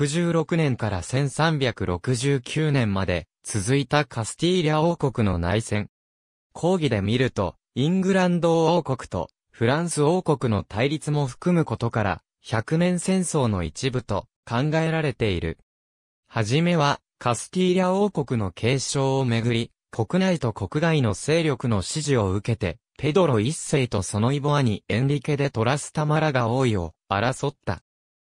1366年から1369年まで続いたカスティーリャ王国の内戦。講義で見ると、イングランド王国とフランス王国の対立も含むことから、100年戦争の一部と考えられている。はじめは、カスティーリャ王国の継承をめぐり、国内と国外の勢力の支持を受けて、ペドロ一世とそのイボアにエンリケでトラスタマラが王位を争った。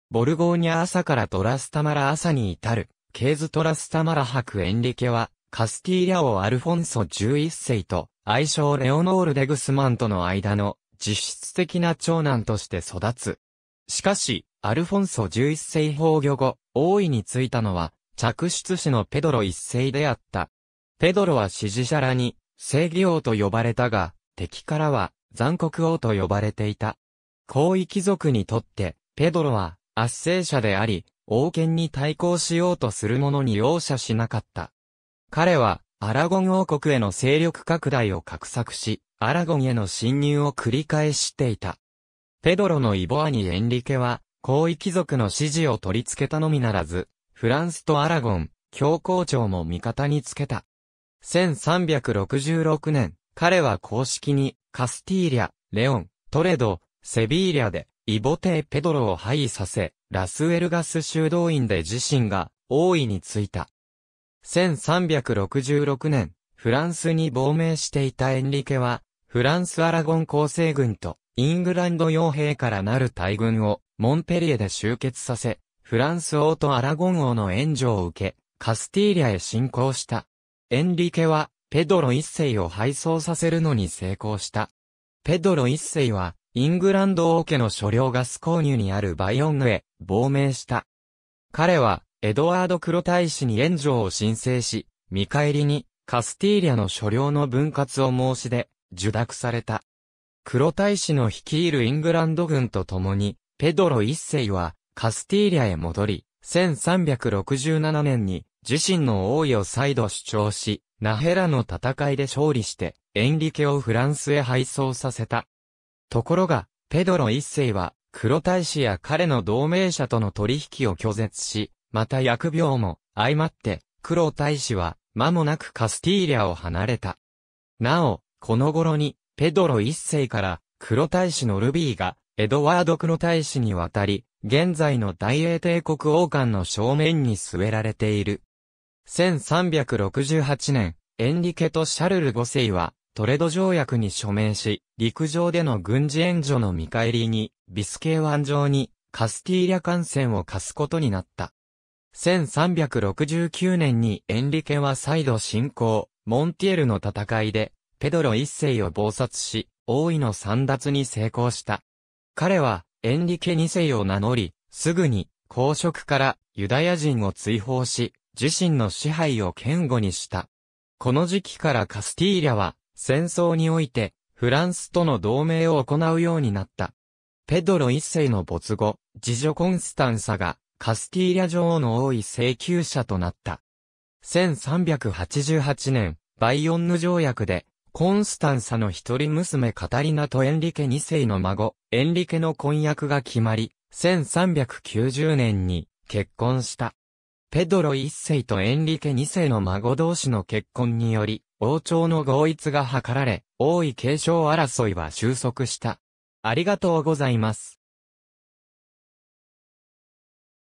ボルゴーニャ朝からトラスタマラ朝に至る、ケーズトラスタマラ博エンリケは、カスティーリャ王アルフォンソ11世と、愛称レオノール・デグスマンとの間の、実質的な長男として育つ。しかし、アルフォンソ11世崩御後、王位についたのは、嫡出子のペドロ一世であった。ペドロは支持者らに、正義王と呼ばれたが、敵からは、残酷王と呼ばれていた。皇位貴族にとって、ペドロは、圧政者であり、王権に対抗しようとする者に容赦しなかった。彼は、アラゴン王国への勢力拡大を画策し、アラゴンへの侵入を繰り返していた。ペドロのイボアニ・エンリケは、皇位貴族の支持を取り付けたのみならず、フランスとアラゴン、教皇庁も味方につけた。1366年、彼は公式に、カスティーリャ、レオン、トレド、セビーリャで、イボテイ・ペドロを廃位させ、ラスウェルガス修道院で自身が王位に就いた。1366年、フランスに亡命していたエンリケは、フランスアラゴン構成軍とイングランド傭兵からなる大軍をモンペリエで集結させ、フランス王とアラゴン王の援助を受け、カスティーリアへ侵攻した。エンリケは、ペドロ一世を敗走させるのに成功した。ペドロ一世は、イングランド王家の所領ガス購入にあるバイオンヌへ亡命した。彼は、エドワード・クロ大使に援助を申請し、見返りに、カスティーリャの所領の分割を申し出、受諾された。クロ大使の率いるイングランド軍と共に、ペドロ一世は、カスティーリャへ戻り、1367年に、自身の王位を再度主張し、ナヘラの戦いで勝利して、エンリケをフランスへ配送させた。ところが、ペドロ一世は、黒大使や彼の同盟者との取引を拒絶し、また疫病も、相まって、黒大使は、間もなくカスティーリャを離れた。なお、この頃に、ペドロ一世から、黒大使のルビーが、エドワード黒大使に渡り、現在の大英帝国王冠の正面に据えられている。1368年、エンリケとシャルル5世は、トレド条約に署名し、陸上での軍事援助の見返りに、ビスケー湾上にカスティーリャ艦船を貸すことになった。1369年にエンリケは再度侵攻、モンティエルの戦いで、ペドロ一世を謀殺し、王位の三奪に成功した。彼は、エンリケ二世を名乗り、すぐに、公職からユダヤ人を追放し、自身の支配を堅固にした。この時期からカスティーリャは、戦争において、フランスとの同盟を行うようになった。ペドロ一世の没後、次女コンスタンサが、カスティーリャ女王の多い請求者となった。1388年、バイオンヌ条約で、コンスタンサの一人娘カタリナとエンリケ二世の孫、エンリケの婚約が決まり、1390年に結婚した。ペドロ一世とエンリケ二世の孫同士の結婚により、王朝の合一が図られ、王位継承争いは収束した。ありがとうございます。